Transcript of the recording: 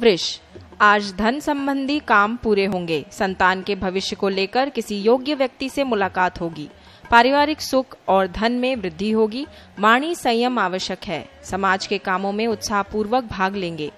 वृष आज धन संबंधी काम पूरे होंगे संतान के भविष्य को लेकर किसी योग्य व्यक्ति से मुलाकात होगी पारिवारिक सुख और धन में वृद्धि होगी वाणी संयम आवश्यक है समाज के कामों में उत्साहपूर्वक भाग लेंगे